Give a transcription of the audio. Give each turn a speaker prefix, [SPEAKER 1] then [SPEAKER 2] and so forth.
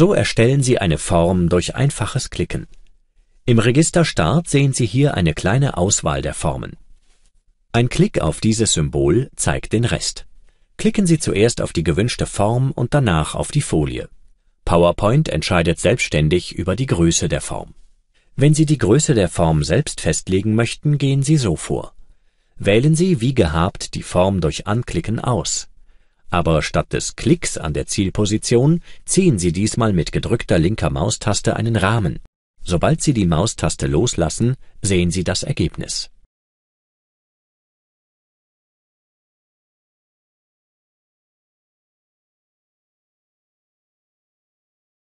[SPEAKER 1] So erstellen Sie eine Form durch einfaches Klicken. Im Register Start sehen Sie hier eine kleine Auswahl der Formen. Ein Klick auf dieses Symbol zeigt den Rest. Klicken Sie zuerst auf die gewünschte Form und danach auf die Folie. PowerPoint entscheidet selbstständig über die Größe der Form. Wenn Sie die Größe der Form selbst festlegen möchten, gehen Sie so vor. Wählen Sie wie gehabt die Form durch Anklicken aus aber statt des Klicks an der Zielposition ziehen Sie diesmal mit gedrückter linker Maustaste einen Rahmen. Sobald Sie die Maustaste loslassen,
[SPEAKER 2] sehen Sie das Ergebnis